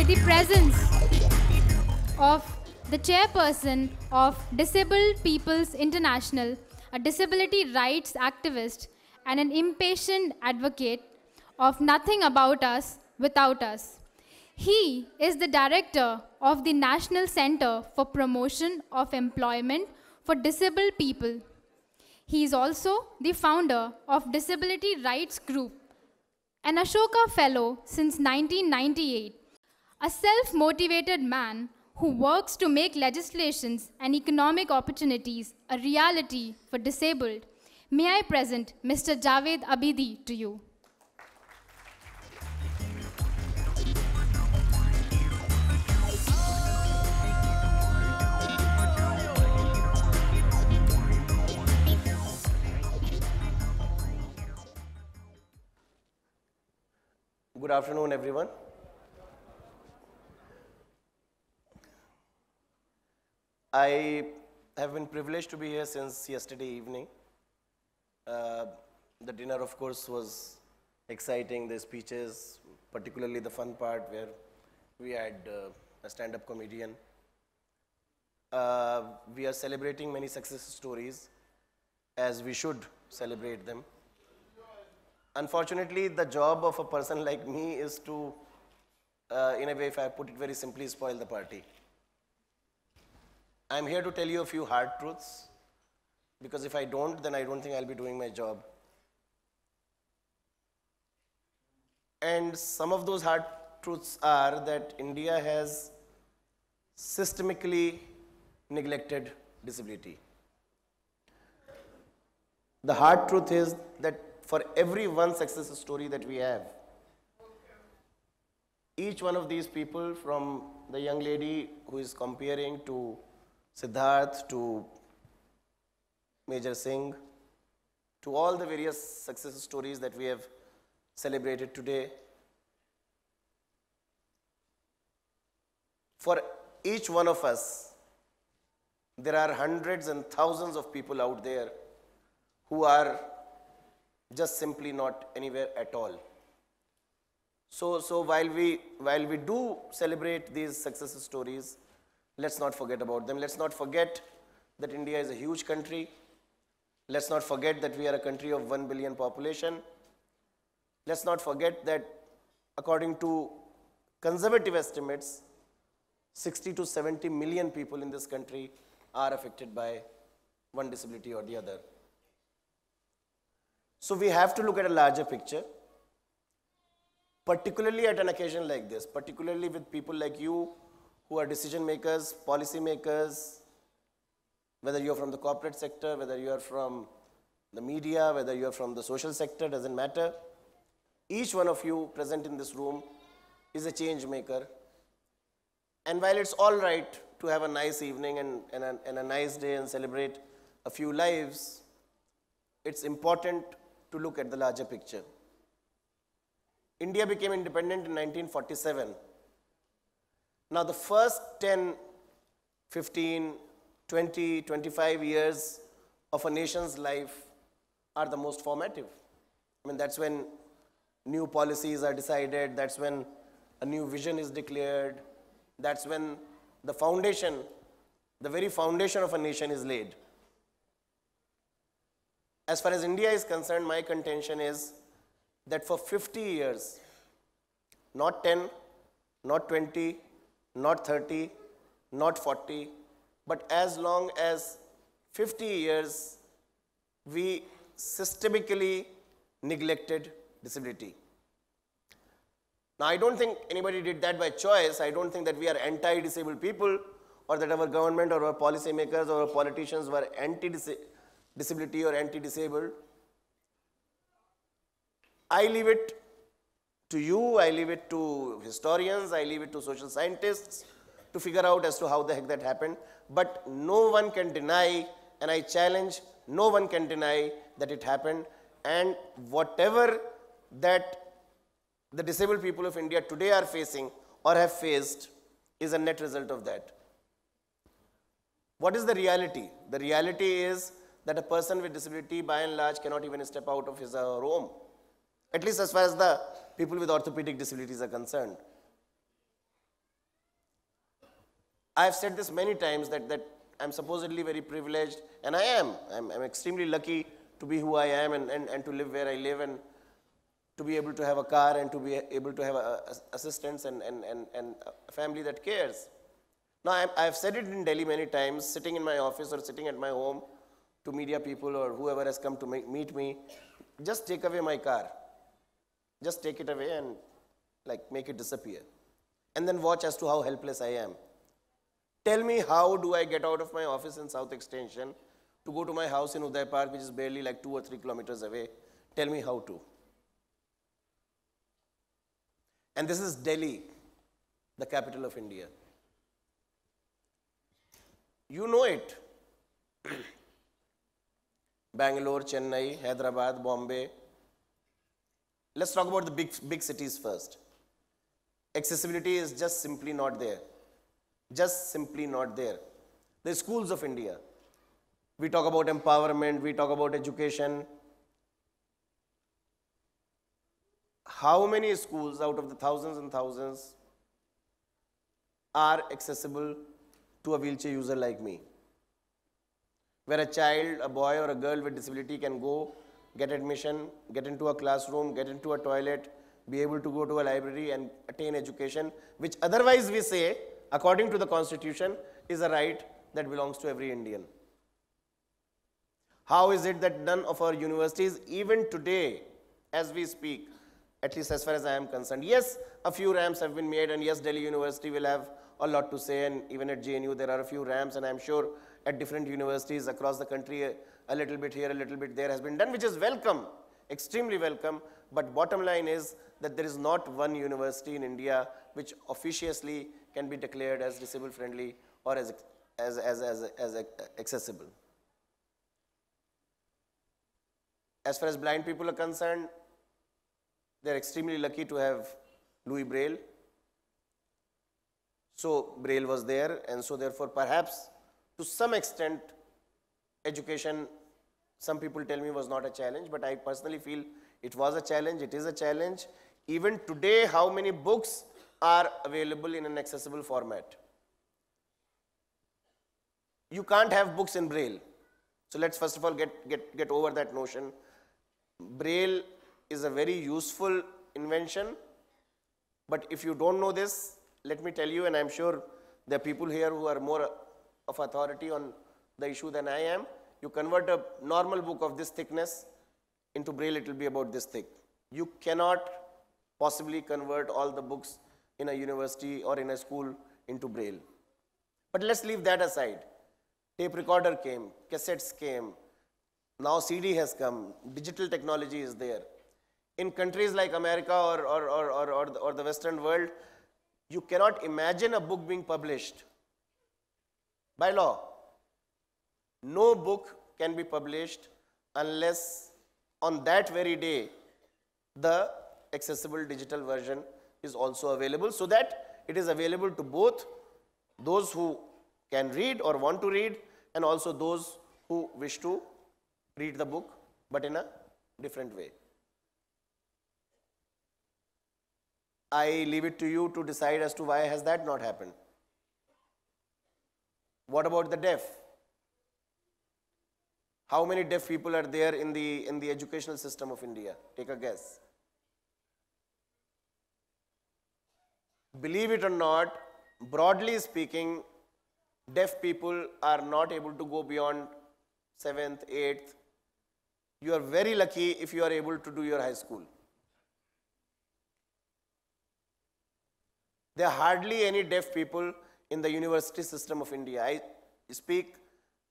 the presence of the chairperson of Disabled People's International, a disability rights activist, and an impatient advocate of nothing about us without us. He is the director of the National Center for Promotion of Employment for Disabled People. He is also the founder of Disability Rights Group, an Ashoka Fellow since 1998, a self-motivated man who works to make legislations and economic opportunities a reality for disabled. May I present Mr. Javed Abidi to you. Good afternoon, everyone. I have been privileged to be here since yesterday evening. Uh, the dinner, of course, was exciting, the speeches, particularly the fun part where we had uh, a stand-up comedian. Uh, we are celebrating many success stories as we should celebrate them. Unfortunately, the job of a person like me is to, uh, in a way, if I put it very simply, spoil the party. I'm here to tell you a few hard truths, because if I don't, then I don't think I'll be doing my job. And some of those hard truths are that India has systemically neglected disability. The hard truth is that for every one success story that we have. Each one of these people, from the young lady who is comparing to Siddharth, to Major Singh, to all the various success stories that we have celebrated today. For each one of us, there are hundreds and thousands of people out there who are just simply not anywhere at all. So, so while, we, while we do celebrate these success stories, let's not forget about them. Let's not forget that India is a huge country. Let's not forget that we are a country of 1 billion population. Let's not forget that according to conservative estimates, 60 to 70 million people in this country are affected by one disability or the other. So we have to look at a larger picture, particularly at an occasion like this, particularly with people like you who are decision makers, policy makers, whether you're from the corporate sector, whether you are from the media, whether you are from the social sector, doesn't matter. Each one of you present in this room is a change maker. And while it's all right to have a nice evening and, and, a, and a nice day and celebrate a few lives, it's important to look at the larger picture. India became independent in 1947. Now, the first 10, 15, 20, 25 years of a nation's life are the most formative. I mean, that's when new policies are decided, that's when a new vision is declared, that's when the foundation, the very foundation of a nation is laid. As far as India is concerned, my contention is that for 50 years, not 10, not 20, not 30, not 40, but as long as 50 years, we systemically neglected disability. Now, I don't think anybody did that by choice. I don't think that we are anti-disabled people or that our government or our policymakers or our politicians were anti-disabled disability or anti-disabled. I leave it to you, I leave it to historians, I leave it to social scientists to figure out as to how the heck that happened. But no one can deny, and I challenge, no one can deny that it happened. And whatever that the disabled people of India today are facing or have faced is a net result of that. What is the reality? The reality is that a person with disability by and large cannot even step out of his or her home, at least as far as the people with orthopedic disabilities are concerned. I have said this many times that, that I'm supposedly very privileged, and I am. I'm, I'm extremely lucky to be who I am and, and, and to live where I live and to be able to have a car and to be able to have a, a, assistance and, and, and, and a family that cares. Now, i have said it in Delhi many times, sitting in my office or sitting at my home, to media people or whoever has come to meet me, just take away my car. Just take it away and like make it disappear. And then watch as to how helpless I am. Tell me how do I get out of my office in South Extension to go to my house in Uday Park, which is barely like two or three kilometers away. Tell me how to. And this is Delhi, the capital of India. You know it. Bangalore, Chennai, Hyderabad, Bombay. Let's talk about the big, big cities first. Accessibility is just simply not there. Just simply not there. The schools of India. We talk about empowerment, we talk about education. How many schools out of the thousands and thousands are accessible to a wheelchair user like me? where a child, a boy or a girl with disability can go, get admission, get into a classroom, get into a toilet, be able to go to a library and attain education, which otherwise we say, according to the constitution, is a right that belongs to every Indian. How is it that none of our universities, even today, as we speak, at least as far as I am concerned, yes, a few ramps have been made, and yes, Delhi University will have a lot to say, and even at JNU there are a few ramps, and I'm sure at different universities across the country, a, little bit here, a little bit there has been done, which is welcome, extremely welcome. But bottom line is that there is not one university in India which officiously can be declared as disabled friendly or as, as, as, as, as accessible. As far as blind people are concerned, they're extremely lucky to have Louis Braille. So Braille was there and so therefore perhaps to some extent, education, some people tell me was not a challenge, but I personally feel it was a challenge, it is a challenge. Even today, how many books are available in an accessible format? You can't have books in Braille. So let's first of all get, get, get over that notion. Braille is a very useful invention, but if you don't know this, let me tell you, and I'm sure there are people here who are more of authority on the issue than I am. You convert a normal book of this thickness into Braille, it will be about this thick. You cannot possibly convert all the books in a university or in a school into Braille. But let's leave that aside. Tape recorder came, cassettes came, now CD has come, digital technology is there. In countries like America or, or, or, or, or the, or the Western world, you cannot imagine a book being published by law. No book can be published unless on that very day the accessible digital version is also available so that it is available to both those who can read or want to read and also those who wish to read the book but in a different way. I leave it to you to decide as to why has that not happened. What about the deaf? How many deaf people are there in the, in the educational system of India? Take a guess. Believe it or not, broadly speaking, deaf people are not able to go beyond 7th, 8th. You are very lucky if you are able to do your high school. There are hardly any deaf people in the university system of India. I speak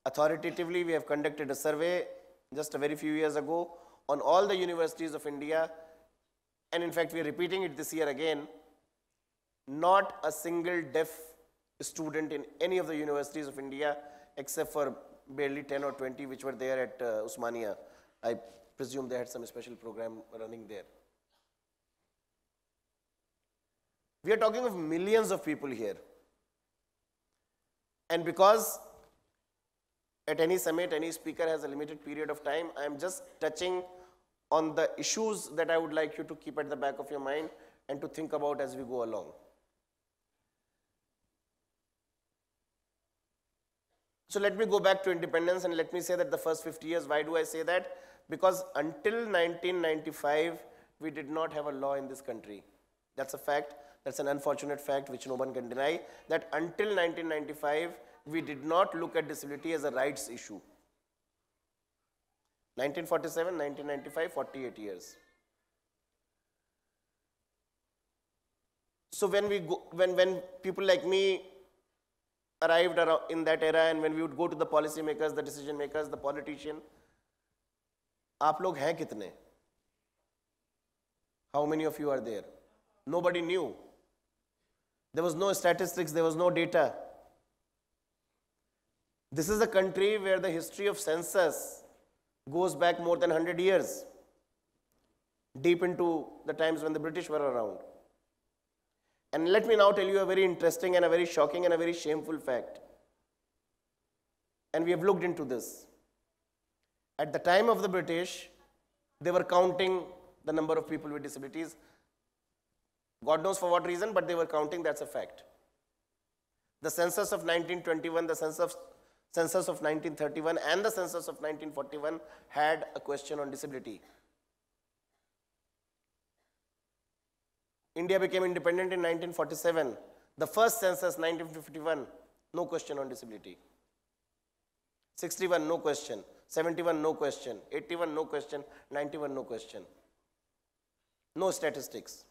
authoritatively. We have conducted a survey just a very few years ago on all the universities of India. And in fact, we are repeating it this year again. Not a single deaf student in any of the universities of India except for barely 10 or 20 which were there at uh, Usmania. I presume they had some special program running there. We are talking of millions of people here. And because at any summit, any speaker has a limited period of time, I am just touching on the issues that I would like you to keep at the back of your mind and to think about as we go along. So let me go back to independence and let me say that the first 50 years, why do I say that? Because until 1995, we did not have a law in this country. That's a fact. That's an unfortunate fact which no one can deny that until 1995, we did not look at disability as a rights issue. 1947, 1995, 48 years. So when we go, when, when people like me arrived in that era and when we would go to the policy makers, the decision makers, the politician, आप लोग हैं कितने? How many of you are there? Nobody knew. There was no statistics, there was no data. This is a country where the history of census goes back more than 100 years, deep into the times when the British were around. And let me now tell you a very interesting and a very shocking and a very shameful fact. And we have looked into this. At the time of the British, they were counting the number of people with disabilities God knows for what reason, but they were counting, that's a fact. The census of 1921, the census, census of 1931, and the census of 1941 had a question on disability. India became independent in 1947. The first census, 1951, no question on disability. 61, no question. 71, no question. 81, no question. 91, no question. No statistics.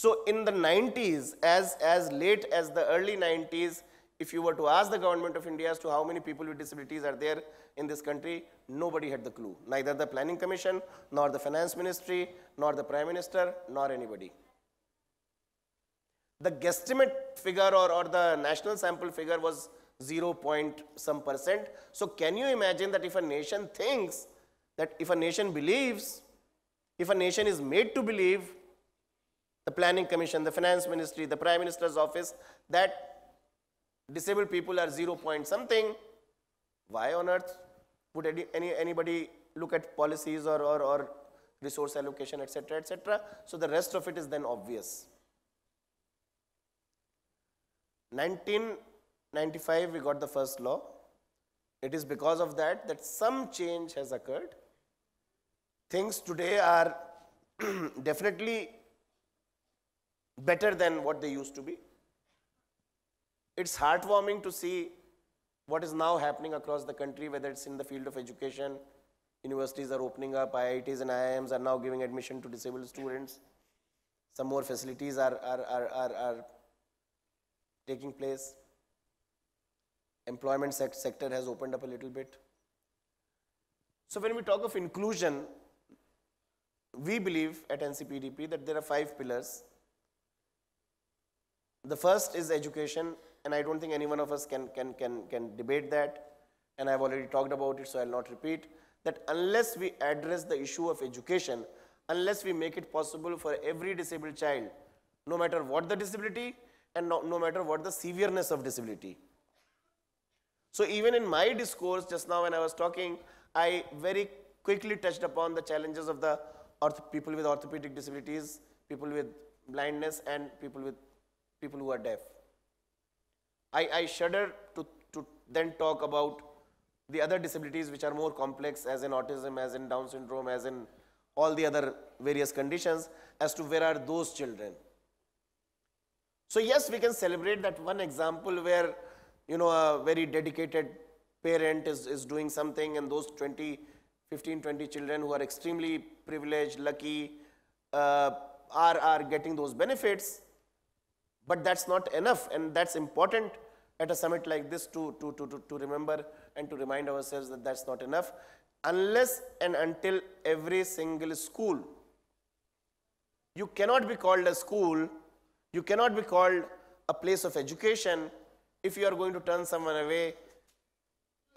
So in the 90s, as, as late as the early 90s, if you were to ask the government of India as to how many people with disabilities are there in this country, nobody had the clue. Neither the Planning Commission, nor the Finance Ministry, nor the Prime Minister, nor anybody. The guesstimate figure or, or the national sample figure was 0 point some percent. So can you imagine that if a nation thinks, that if a nation believes, if a nation is made to believe the Planning Commission, the Finance Ministry, the Prime Minister's office that disabled people are zero point something. Why on earth would any, anybody look at policies or, or, or resource allocation, etc., etc.? So the rest of it is then obvious. 1995, we got the first law. It is because of that that some change has occurred. Things today are definitely better than what they used to be. It's heartwarming to see what is now happening across the country, whether it's in the field of education, universities are opening up, IITs and IIMs are now giving admission to disabled students. Some more facilities are, are, are, are, are taking place. Employment sector has opened up a little bit. So when we talk of inclusion, we believe at NCPDP that there are five pillars the first is education, and I don't think any one of us can, can, can, can debate that. And I've already talked about it, so I'll not repeat. That unless we address the issue of education, unless we make it possible for every disabled child, no matter what the disability and no, no matter what the severeness of disability. So even in my discourse just now when I was talking, I very quickly touched upon the challenges of the people with orthopedic disabilities, people with blindness and people with people who are deaf. I, I shudder to, to then talk about the other disabilities which are more complex as in autism, as in Down syndrome, as in all the other various conditions as to where are those children. So yes, we can celebrate that one example where you know a very dedicated parent is, is doing something and those 20, 15, 20 children who are extremely privileged, lucky, uh, are, are getting those benefits. But that's not enough and that's important at a summit like this to, to, to, to, to remember and to remind ourselves that that's not enough unless and until every single school. You cannot be called a school, you cannot be called a place of education if you are going to turn someone away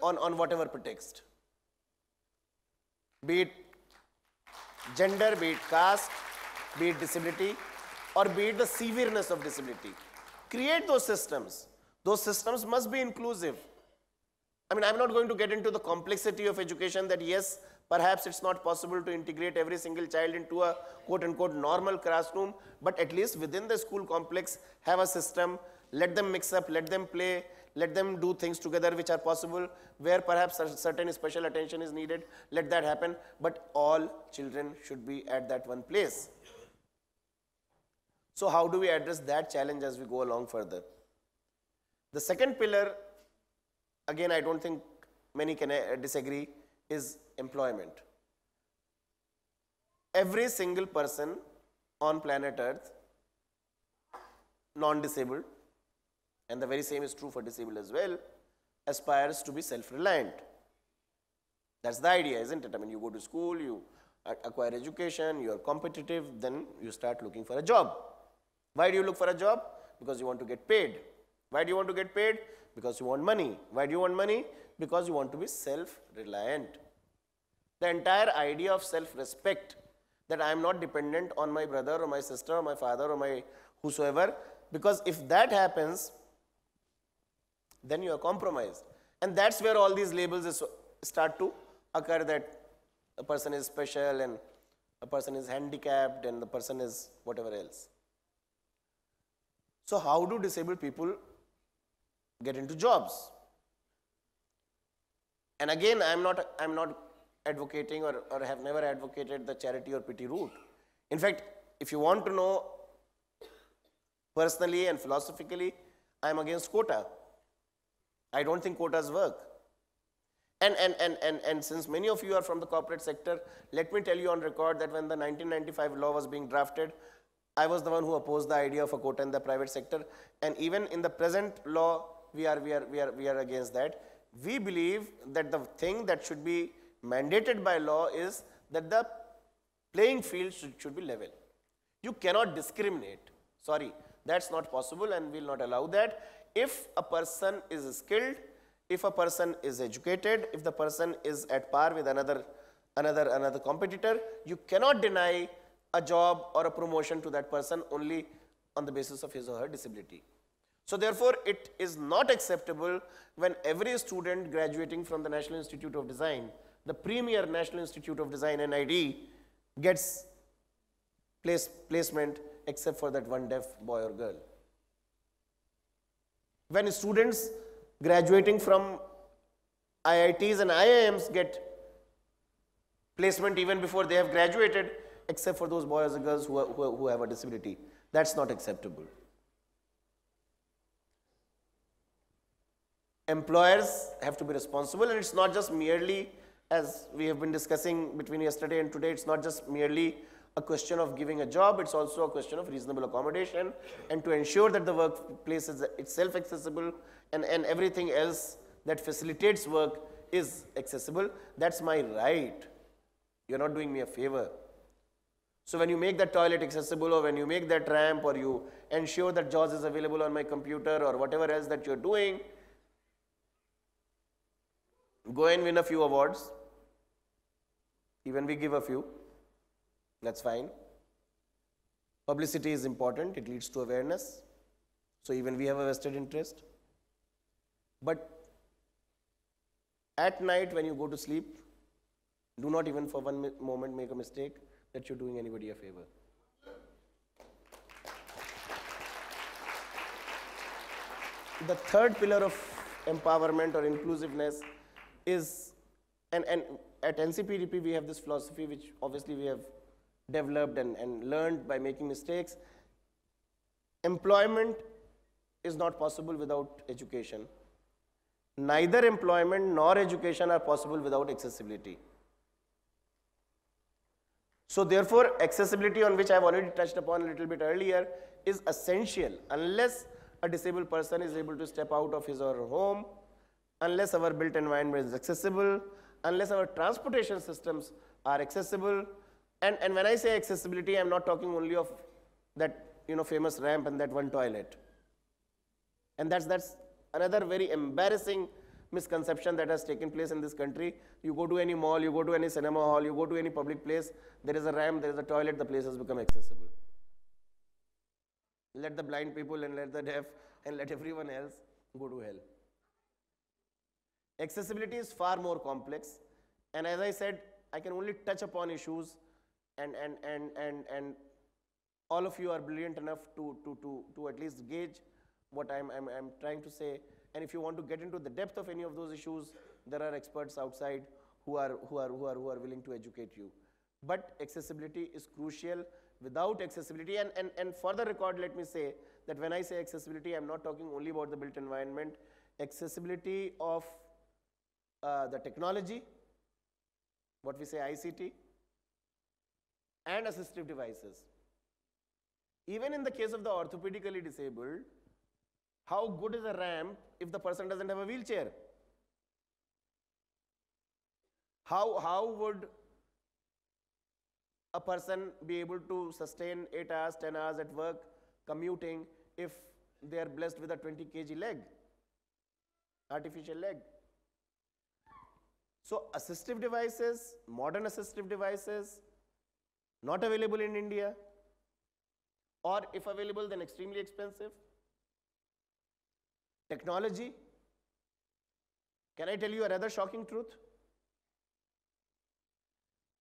on, on whatever pretext. Be it gender, be it caste, be it disability, or be it the severeness of disability. Create those systems. Those systems must be inclusive. I mean, I'm not going to get into the complexity of education that yes, perhaps it's not possible to integrate every single child into a quote unquote normal classroom, but at least within the school complex, have a system, let them mix up, let them play, let them do things together which are possible, where perhaps certain special attention is needed, let that happen, but all children should be at that one place. So how do we address that challenge as we go along further? The second pillar, again, I don't think many can uh, disagree, is employment. Every single person on planet Earth, non-disabled, and the very same is true for disabled as well, aspires to be self-reliant. That's the idea, isn't it? I mean, you go to school, you acquire education, you are competitive, then you start looking for a job. Why do you look for a job? Because you want to get paid. Why do you want to get paid? Because you want money. Why do you want money? Because you want to be self-reliant. The entire idea of self-respect, that I am not dependent on my brother or my sister or my father or my whosoever, because if that happens, then you are compromised. And that's where all these labels start to occur that a person is special and a person is handicapped and the person is whatever else. So how do disabled people get into jobs? And again, I'm not, I'm not advocating or, or have never advocated the charity or pity route. In fact, if you want to know personally and philosophically, I'm against quota. I don't think quotas work. And, and, and, and, and since many of you are from the corporate sector, let me tell you on record that when the 1995 law was being drafted, I was the one who opposed the idea of a quota in the private sector and even in the present law we are, we are, we are, we are against that. We believe that the thing that should be mandated by law is that the playing field should, should be level. You cannot discriminate. Sorry, that's not possible and we will not allow that. If a person is skilled, if a person is educated, if the person is at par with another, another, another competitor, you cannot deny a job or a promotion to that person only on the basis of his or her disability. So therefore, it is not acceptable when every student graduating from the National Institute of Design, the premier National Institute of Design, NID, gets place, placement except for that one deaf boy or girl. When students graduating from IITs and IIMs get placement even before they have graduated, except for those boys and girls who, are, who, who have a disability. That's not acceptable. Employers have to be responsible, and it's not just merely, as we have been discussing between yesterday and today, it's not just merely a question of giving a job, it's also a question of reasonable accommodation and to ensure that the workplace is itself accessible and, and everything else that facilitates work is accessible. That's my right. You're not doing me a favor. So when you make that toilet accessible or when you make that ramp or you ensure that JAWS is available on my computer or whatever else that you're doing, go and win a few awards. Even we give a few, that's fine. Publicity is important, it leads to awareness. So even we have a vested interest. But at night when you go to sleep, do not even for one moment make a mistake that you're doing anybody a favor. The third pillar of empowerment or inclusiveness is, and, and at NCPDP we have this philosophy which obviously we have developed and, and learned by making mistakes. Employment is not possible without education. Neither employment nor education are possible without accessibility. So therefore, accessibility on which I've already touched upon a little bit earlier is essential unless a disabled person is able to step out of his or her home, unless our built environment is accessible, unless our transportation systems are accessible. And, and when I say accessibility, I'm not talking only of that you know famous ramp and that one toilet. And that's that's another very embarrassing misconception that has taken place in this country. You go to any mall, you go to any cinema hall, you go to any public place, there is a ramp, there is a toilet, the place has become accessible. Let the blind people and let the deaf and let everyone else go to hell. Accessibility is far more complex and as I said, I can only touch upon issues and, and, and, and, and all of you are brilliant enough to, to, to, to at least gauge what I'm, I'm, I'm trying to say and if you want to get into the depth of any of those issues, there are experts outside who are, who are, who are, who are willing to educate you. But accessibility is crucial. Without accessibility, and, and, and the record, let me say that when I say accessibility, I'm not talking only about the built environment. Accessibility of uh, the technology, what we say ICT, and assistive devices. Even in the case of the orthopedically disabled, how good is a ramp if the person doesn't have a wheelchair? How, how would a person be able to sustain 8 hours, 10 hours at work, commuting, if they are blessed with a 20 kg leg, artificial leg? So assistive devices, modern assistive devices, not available in India, or if available, then extremely expensive technology. Can I tell you a rather shocking truth?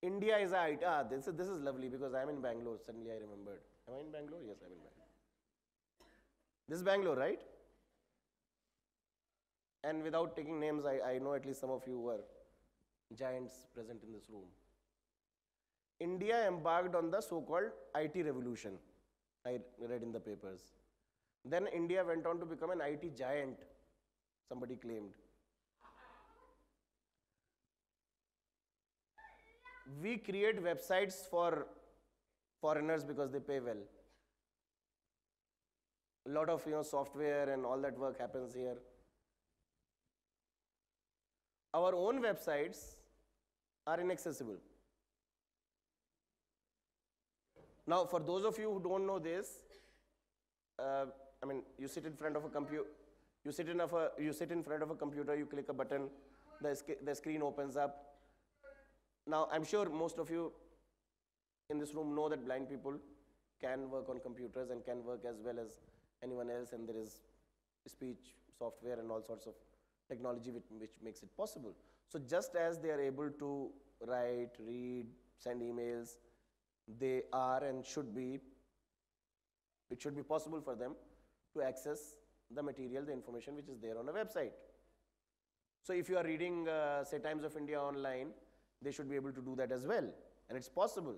India is a ah, this is this is lovely because I'm in Bangalore. Suddenly I remembered. Am I in Bangalore? Yes, I'm in Bangalore. This is Bangalore, right? And without taking names, I, I know at least some of you were giants present in this room. India embarked on the so-called IT revolution. I read in the papers. Then India went on to become an IT giant, somebody claimed. We create websites for foreigners because they pay well. A lot of you know, software and all that work happens here. Our own websites are inaccessible. Now, for those of you who don't know this, uh, I mean, you sit in front of a computer, you sit in of a, you sit in front of a computer, you click a button, the, sc the screen opens up. Now, I'm sure most of you in this room know that blind people can work on computers and can work as well as anyone else, and there is speech software and all sorts of technology which, which makes it possible. So just as they are able to write, read, send emails, they are and should be, it should be possible for them to access the material, the information which is there on a website. So if you are reading, uh, say, Times of India online, they should be able to do that as well. And it's possible.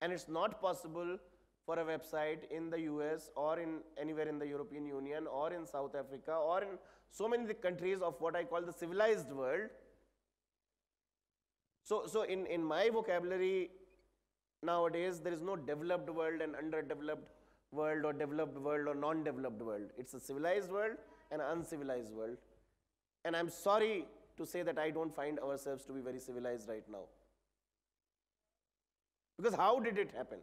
And it's not possible for a website in the US or in anywhere in the European Union or in South Africa or in so many countries of what I call the civilized world. So, so in, in my vocabulary nowadays, there is no developed world and underdeveloped world or developed world or non-developed world. It's a civilized world and uncivilized world. And I'm sorry to say that I don't find ourselves to be very civilized right now. Because how did it happen?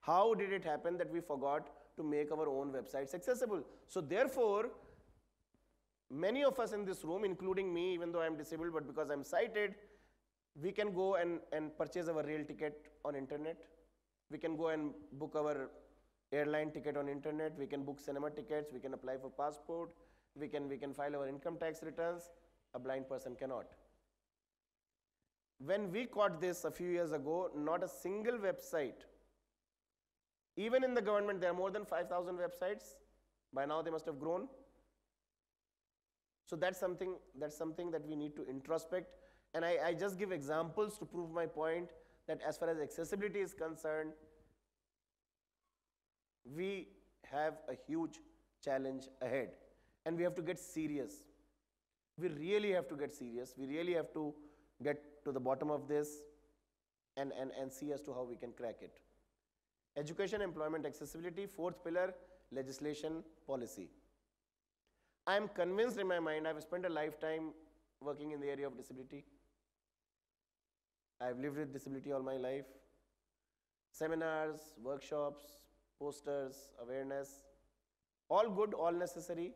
How did it happen that we forgot to make our own websites accessible? So therefore, many of us in this room, including me, even though I'm disabled, but because I'm sighted, we can go and, and purchase our rail ticket on internet. We can go and book our airline ticket on internet, we can book cinema tickets, we can apply for passport, we can, we can file our income tax returns, a blind person cannot. When we caught this a few years ago, not a single website, even in the government, there are more than 5,000 websites. By now they must have grown. So that's something, that's something that we need to introspect. And I, I just give examples to prove my point that as far as accessibility is concerned, we have a huge challenge ahead and we have to get serious. We really have to get serious. We really have to get to the bottom of this and, and, and see as to how we can crack it. Education, employment, accessibility, fourth pillar, legislation, policy. I am convinced in my mind, I've spent a lifetime working in the area of disability. I've lived with disability all my life. Seminars, workshops, posters, awareness, all good, all necessary,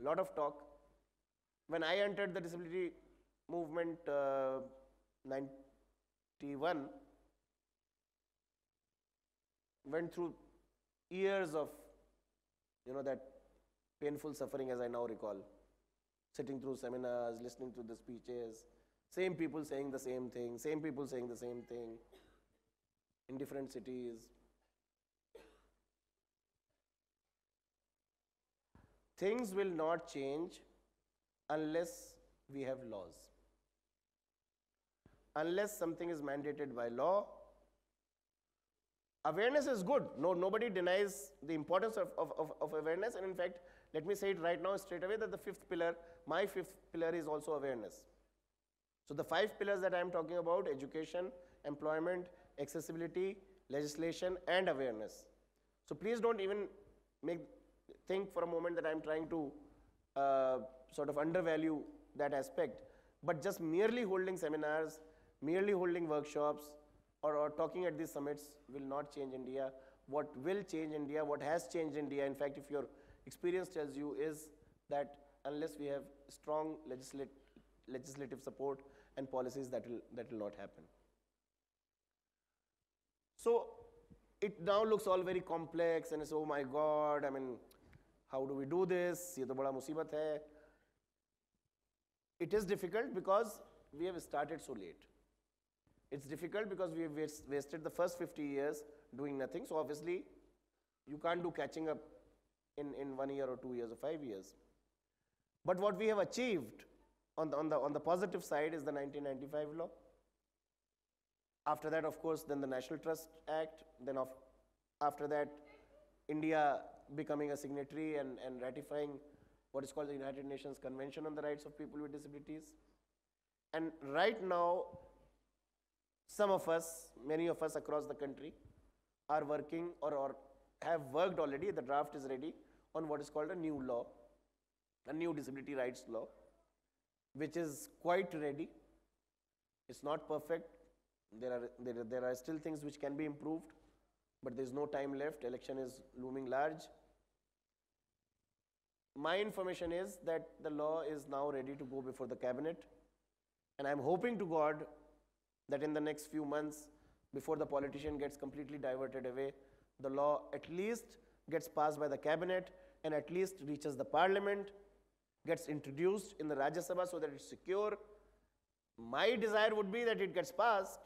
a lot of talk. When I entered the disability movement uh, 91, went through years of, you know, that painful suffering as I now recall, sitting through seminars, listening to the speeches, same people saying the same thing, same people saying the same thing in different cities, things will not change unless we have laws. Unless something is mandated by law, awareness is good. No, nobody denies the importance of, of, of, of awareness. And in fact, let me say it right now straight away that the fifth pillar, my fifth pillar is also awareness. So the five pillars that I am talking about, education, employment, accessibility, legislation and awareness. So please don't even make think for a moment that I'm trying to uh, sort of undervalue that aspect. But just merely holding seminars, merely holding workshops, or, or talking at these summits will not change India. What will change India, what has changed India, in fact, if your experience tells you, is that unless we have strong legislate, legislative support and policies, that will, that will not happen. So it now looks all very complex and it's, oh my God, I mean, how do we do this? ये तो बड़ा मुसीबत है it is difficult because we have started so late. It's difficult because we have wasted the first 50 years doing nothing. So obviously, you can't do catching up in, one year or two years or five years. But what we have achieved on the, positive side is the 1995 law. After that, of course, then the National Trust Act. Then after that, India becoming a signatory and, and ratifying what is called the United Nations Convention on the Rights of People with Disabilities. And right now, some of us, many of us across the country, are working or, or have worked already, the draft is ready, on what is called a new law, a new disability rights law, which is quite ready. It's not perfect. There are, there, there are still things which can be improved but there's no time left. Election is looming large. My information is that the law is now ready to go before the cabinet. And I'm hoping to God that in the next few months, before the politician gets completely diverted away, the law at least gets passed by the cabinet and at least reaches the parliament, gets introduced in the Rajya Sabha so that it's secure. My desire would be that it gets passed,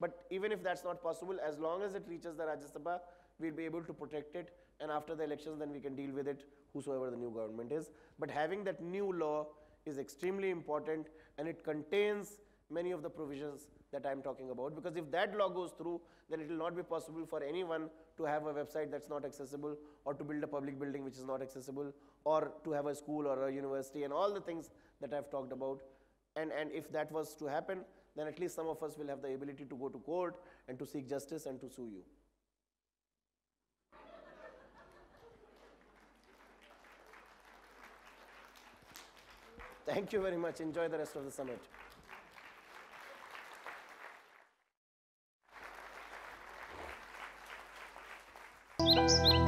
but even if that's not possible, as long as it reaches the Rajya Sabha, we'll be able to protect it. And after the elections, then we can deal with it, whosoever the new government is. But having that new law is extremely important and it contains many of the provisions that I'm talking about. Because if that law goes through, then it will not be possible for anyone to have a website that's not accessible or to build a public building which is not accessible or to have a school or a university and all the things that I've talked about. And, and if that was to happen, then at least some of us will have the ability to go to court and to seek justice and to sue you. Thank you very much. Enjoy the rest of the summit. Thank you.